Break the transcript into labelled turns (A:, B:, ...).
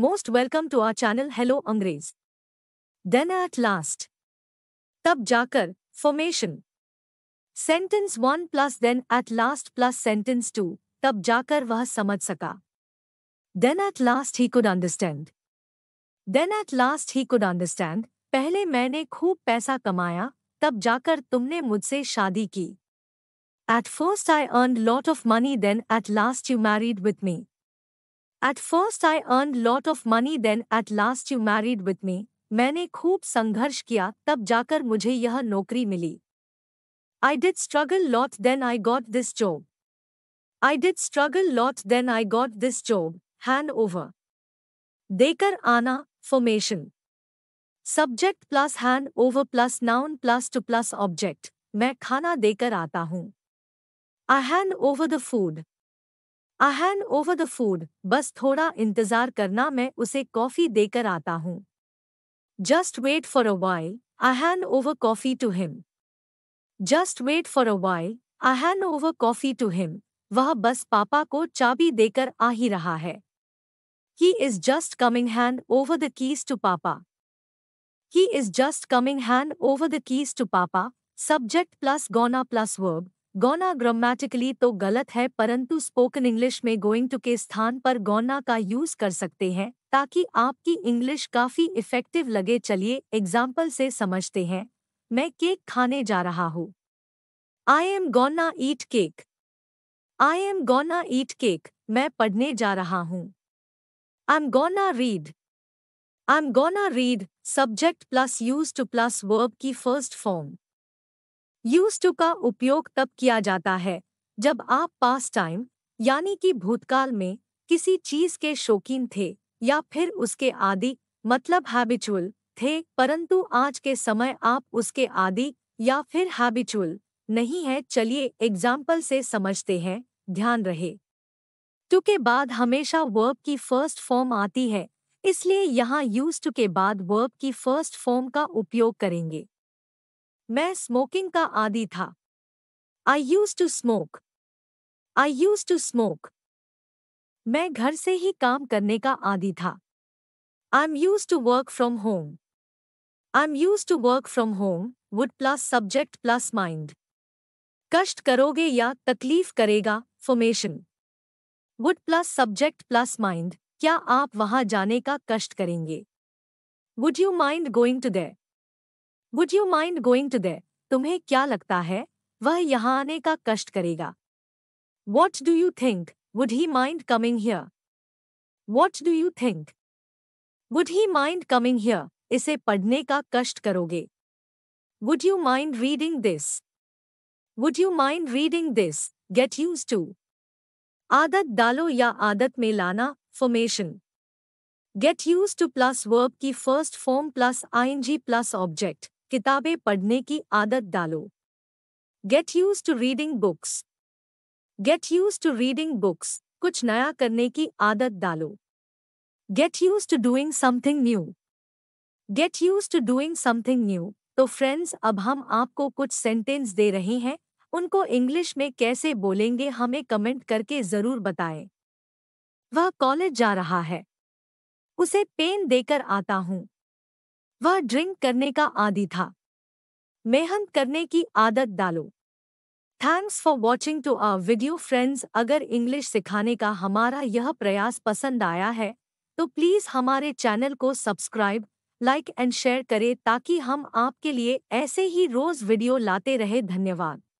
A: Most welcome to our channel hello अंग्रेज then at last तब जाकर formation sentence one plus then at last plus sentence two तब जाकर वह समझ सका then at last he could understand then at last he could understand पहले मैंने खूब पैसा कमाया तब जाकर तुमने मुझसे शादी की at first I earn lot of money then at last you married with me At first I earned lot of money then at last you married with me. मैंने खूब संघर्ष किया तब जाकर मुझे यह नौकरी मिली I did struggle lot then I got this job. I did struggle lot then I got this job. Hand over. Dekar ana formation. Subject plus hand over plus noun plus to plus object. मैं खाना देकर आता हूँ. I hand over the food. Hand over the food बस थोड़ा इंतजार करना मैं उसे कॉफी देकर आता हूँ just wait for a why I over coffee to him just wait for a why I over coffee to him वह बस पापा को चाबी देकर आ ही रहा है he is just coming hand over the keys to पापा he is just coming hand over the keys to पापा subject plus gonna plus verb gonna grammatically तो गलत है परंतु स्पोकन इंग्लिश में गोइंग टू के स्थान पर गौना का यूज कर सकते हैं ताकि आपकी इंग्लिश काफी इफेक्टिव लगे चलिए एग्जाम्पल से समझते हैं मैं केक खाने जा रहा हूँ आई एम गौना ईट केक आई एम गौना ईट केक मैं पढ़ने जा रहा हूँ I am gonna read I am gonna read subject plus use to plus verb की फर्स्ट फॉर्म यूज टू का उपयोग तब किया जाता है जब आप पास टाइम यानी कि भूतकाल में किसी चीज के शौकीन थे या फिर उसके आदि मतलब हैबिचुअल थे परंतु आज के समय आप उसके आदि या फिर हैबिचुअल नहीं है चलिए एग्जाम्पल से समझते हैं ध्यान रहे टू के बाद हमेशा वर्ब की फर्स्ट फॉर्म आती है इसलिए यहाँ यूज टू के बाद वर्ब की फर्स्ट फॉर्म का उपयोग करेंगे मैं स्मोकिंग का आदि था I use to smoke I use to smoke मैं घर से ही काम करने का आदि था I am use to work from home I am use to work from home would plus subject plus mind कष्ट करोगे या तकलीफ करेगा formation would plus subject plus mind क्या आप वहां जाने का कष्ट करेंगे would you mind going to there would you mind going to दे तुम्हें क्या लगता है वह यहाँ आने का कष्ट करेगा what do you think would he mind coming here what do you think would he mind coming here इसे पढ़ने का कष्ट करोगे would you mind reading this would you mind reading this get use to आदत डालो या आदत में लाना formation get use to plus verb की first form plus I G plus object किताबें पढ़ने की आदत डालो get use to reading books gate use to reading books कुछ नया करने की आदत डालो get use to doing something new get use to doing something new तो फ्रेंड्स अब हम आपको कुछ सेंटेंस दे रहे हैं उनको इंग्लिश में कैसे बोलेंगे हमें कमेंट करके ज़रूर बताएं। वह कॉलेज जा रहा है उसे पेन देकर आता हूँ वह ड्रिंक करने का आदि था मेहनत करने की आदत डालो thanks for watching to our video friends अगर इंग्लिश सिखाने का हमारा यह प्रयास पसंद आया है तो प्लीज़ हमारे चैनल को सब्सक्राइब लाइक एंड शेयर करें ताकि हम आपके लिए ऐसे ही रोज़ वीडियो लाते रहे धन्यवाद